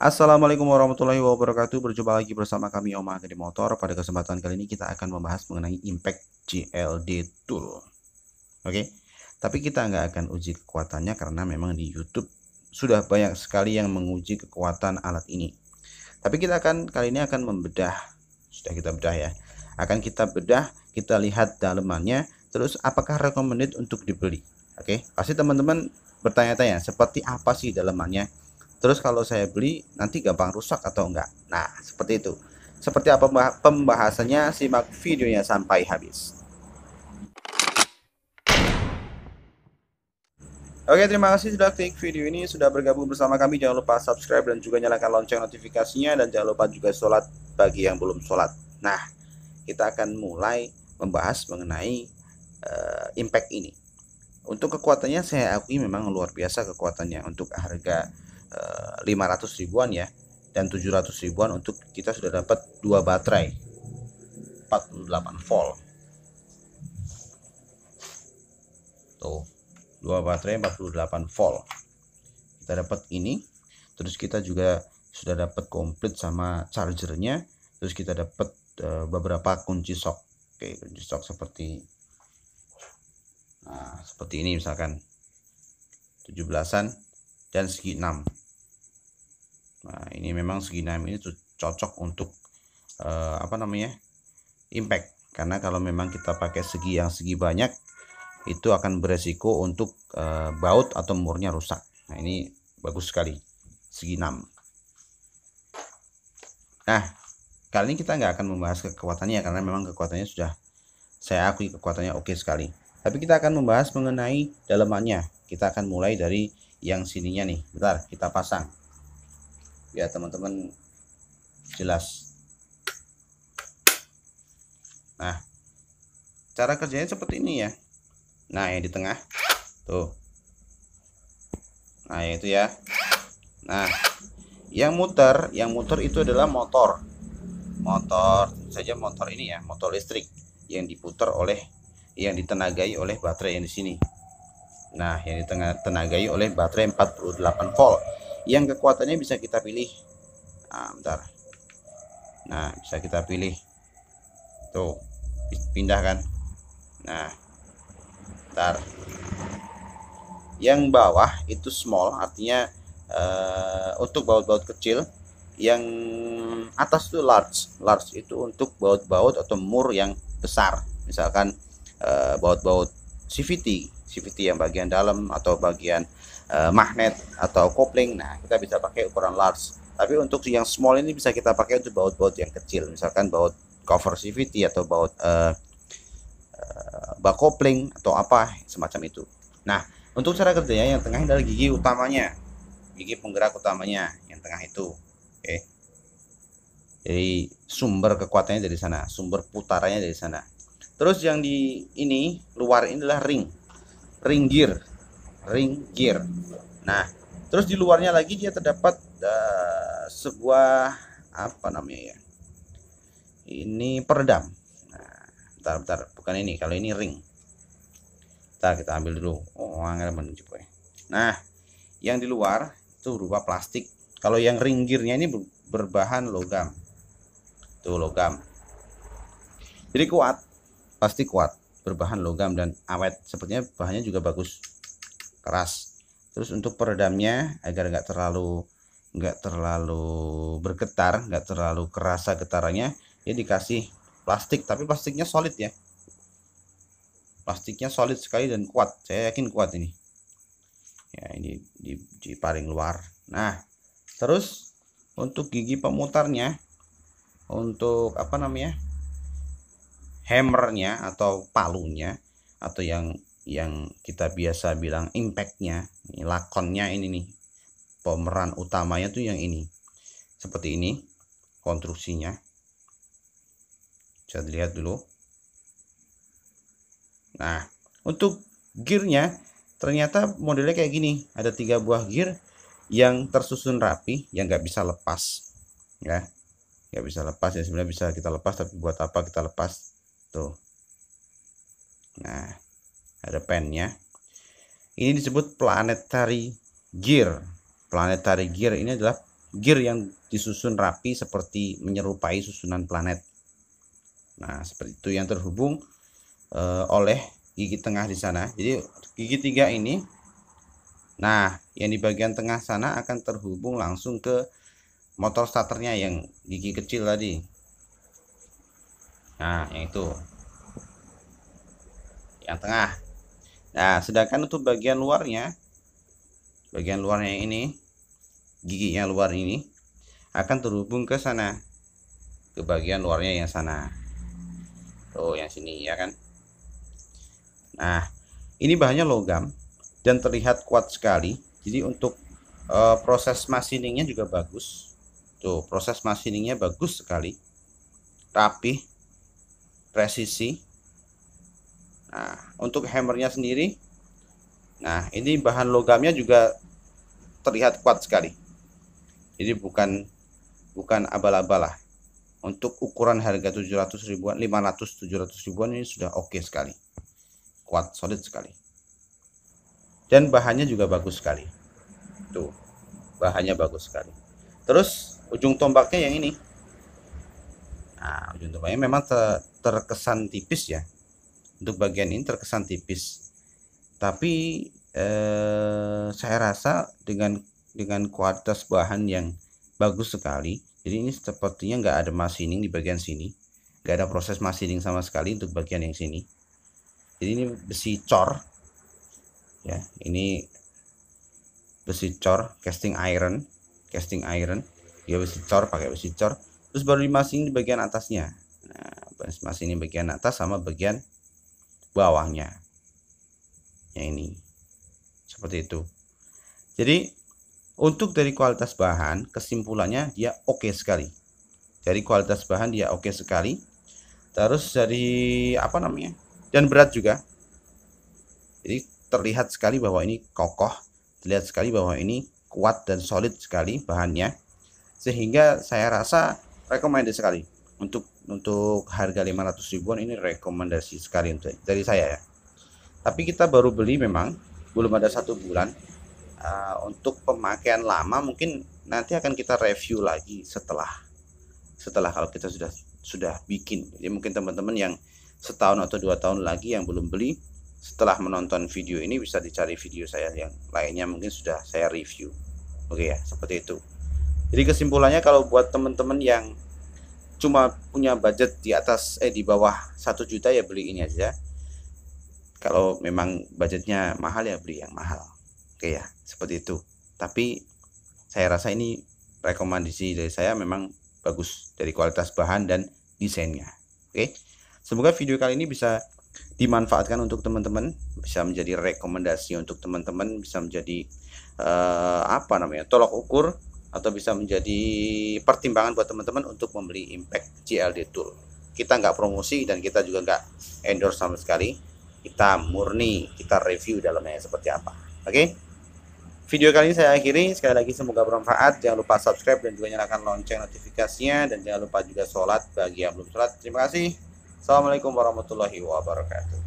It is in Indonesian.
Assalamualaikum warahmatullahi wabarakatuh. Berjumpa lagi bersama kami Oma Agri Motor. Pada kesempatan kali ini kita akan membahas mengenai impact GLD tool. Oke. Okay? Tapi kita nggak akan uji kekuatannya karena memang di YouTube sudah banyak sekali yang menguji kekuatan alat ini. Tapi kita akan kali ini akan membedah. Sudah kita bedah ya. Akan kita bedah, kita lihat dalemannya, terus apakah recommended untuk dibeli. Oke. Okay? Pasti teman-teman bertanya-tanya seperti apa sih dalemannya? terus kalau saya beli nanti gampang rusak atau enggak nah seperti itu seperti apa pembahasannya simak videonya sampai habis Oke, terima kasih sudah klik video ini, sudah bergabung bersama kami. Jangan lupa subscribe dan juga nyalakan lonceng notifikasinya dan jangan lupa juga sholat bagi yang belum sholat. Nah, kita akan mulai membahas mengenai uh, impact ini. Untuk kekuatannya saya akui memang luar biasa kekuatannya untuk harga 500 eh, ribuan ya dan 700 ribuan untuk kita sudah dapat dua baterai 48 volt tuh dua baterai 48 volt kita dapat ini terus kita juga sudah dapat komplit sama chargernya terus kita dapat eh, beberapa kunci sok oke kunci sok seperti nah seperti ini misalkan 17an dan segi 6 nah ini memang segi 6 ini cocok untuk uh, apa namanya impact karena kalau memang kita pakai segi yang segi banyak itu akan beresiko untuk uh, baut atau murnya rusak nah ini bagus sekali segi 6 nah kali ini kita nggak akan membahas kekuatannya ya, karena memang kekuatannya sudah saya akui kekuatannya oke sekali tapi kita akan membahas mengenai dalemannya kita akan mulai dari yang sininya nih bentar kita pasang ya teman-teman jelas nah cara kerjanya seperti ini ya nah yang di tengah tuh nah itu ya nah yang muter yang muter itu adalah motor motor saja motor ini ya motor listrik yang diputar oleh yang ditenagai oleh baterai yang di sini Nah, yang ditenagai oleh baterai 48 volt yang kekuatannya bisa kita pilih. Nah, bentar. Nah, bisa kita pilih. Tuh, pindahkan Nah, bentar. Yang bawah itu small, artinya uh, untuk baut-baut kecil. Yang atas itu large. Large itu untuk baut-baut atau mur yang besar. Misalkan eh, baut-baut uh, baut -baut CVT CVT yang bagian dalam atau bagian uh, magnet atau kopling. Nah, kita bisa pakai ukuran large. Tapi untuk yang small ini bisa kita pakai untuk baut-baut yang kecil, misalkan baut cover CVT atau baut uh, uh, bak kopling atau apa semacam itu. Nah, untuk cara kerjanya yang tengah adalah gigi utamanya, gigi penggerak utamanya yang tengah itu. Oke. Okay. Jadi sumber kekuatannya dari sana, sumber putarannya dari sana. Terus yang di ini luar ini adalah ring ring gear ring gear nah terus di luarnya lagi dia terdapat uh, sebuah apa namanya ya ini peredam nah, bentar bentar bukan ini kalau ini ring bentar kita ambil dulu oh menuju ya nah yang di luar itu berupa plastik kalau yang ring gearnya ini berbahan logam tuh logam jadi kuat pasti kuat berbahan logam dan awet sepertinya bahannya juga bagus keras terus untuk peredamnya agar nggak terlalu nggak terlalu bergetar nggak terlalu kerasa getarannya ya dikasih plastik tapi plastiknya solid ya plastiknya solid sekali dan kuat saya yakin kuat ini ya ini di, di paring luar nah terus untuk gigi pemutarnya untuk apa namanya hammernya atau palunya atau yang yang kita biasa bilang impactnya lakonnya ini nih pemeran utamanya tuh yang ini seperti ini konstruksinya bisa dilihat dulu nah untuk gearnya ternyata modelnya kayak gini ada tiga buah gear yang tersusun rapi yang nggak bisa lepas ya nggak bisa lepas ya sebenarnya bisa kita lepas tapi buat apa kita lepas tuh nah ada pennya ini disebut planetary gear planetary gear ini adalah gear yang disusun rapi seperti menyerupai susunan planet nah seperti itu yang terhubung eh, oleh gigi tengah di sana jadi gigi tiga ini nah yang di bagian tengah sana akan terhubung langsung ke motor starternya yang gigi kecil tadi nah yang itu yang tengah nah sedangkan untuk bagian luarnya bagian luarnya ini giginya luar ini akan terhubung ke sana ke bagian luarnya yang sana tuh yang sini ya kan nah ini bahannya logam dan terlihat kuat sekali jadi untuk e, proses masininya juga bagus tuh proses masininya bagus sekali rapih presisi. Nah, untuk hammernya sendiri, nah ini bahan logamnya juga terlihat kuat sekali. Jadi bukan bukan abal abal lah. Untuk ukuran harga 700 ribuan, 500 700 ribuan ini sudah oke okay sekali. Kuat, solid sekali. Dan bahannya juga bagus sekali. Tuh. Bahannya bagus sekali. Terus ujung tombaknya yang ini. Nah, ujung tombaknya memang ter terkesan tipis ya untuk bagian ini terkesan tipis tapi eh, saya rasa dengan dengan kualitas bahan yang bagus sekali jadi ini sepertinya nggak ada masining di bagian sini nggak ada proses masining sama sekali untuk bagian yang sini jadi ini besi cor ya ini besi cor casting iron casting iron dia besi cor pakai besi cor terus baru dimasing di bagian atasnya mas ini bagian atas sama bagian bawahnya yang ini seperti itu jadi untuk dari kualitas bahan kesimpulannya dia oke okay sekali dari kualitas bahan dia oke okay sekali terus dari apa namanya dan berat juga jadi terlihat sekali bahwa ini kokoh terlihat sekali bahwa ini kuat dan solid sekali bahannya sehingga saya rasa recommended sekali untuk untuk harga 500 ribuan ini rekomendasi sekali untuk dari saya ya tapi kita baru beli memang belum ada satu bulan uh, untuk pemakaian lama mungkin nanti akan kita review lagi setelah setelah kalau kita sudah sudah bikin jadi mungkin teman-teman yang setahun atau dua tahun lagi yang belum beli setelah menonton video ini bisa dicari video saya yang lainnya mungkin sudah saya review oke ya seperti itu jadi kesimpulannya kalau buat teman-teman yang cuma punya budget di atas eh di bawah satu juta ya beli ini aja kalau memang budgetnya mahal ya beli yang mahal oke ya seperti itu tapi saya rasa ini rekomendasi dari saya memang bagus dari kualitas bahan dan desainnya oke semoga video kali ini bisa dimanfaatkan untuk teman-teman bisa menjadi rekomendasi untuk teman-teman bisa menjadi uh, apa namanya tolak ukur atau bisa menjadi pertimbangan buat teman-teman untuk membeli Impact GLD Tool. Kita nggak promosi dan kita juga nggak endorse sama sekali. Kita murni, kita review dalamnya seperti apa. Oke? Okay? Video kali ini saya akhiri. Sekali lagi semoga bermanfaat. Jangan lupa subscribe dan juga nyalakan lonceng notifikasinya. Dan jangan lupa juga sholat bagi yang belum sholat. Terima kasih. Assalamualaikum warahmatullahi wabarakatuh.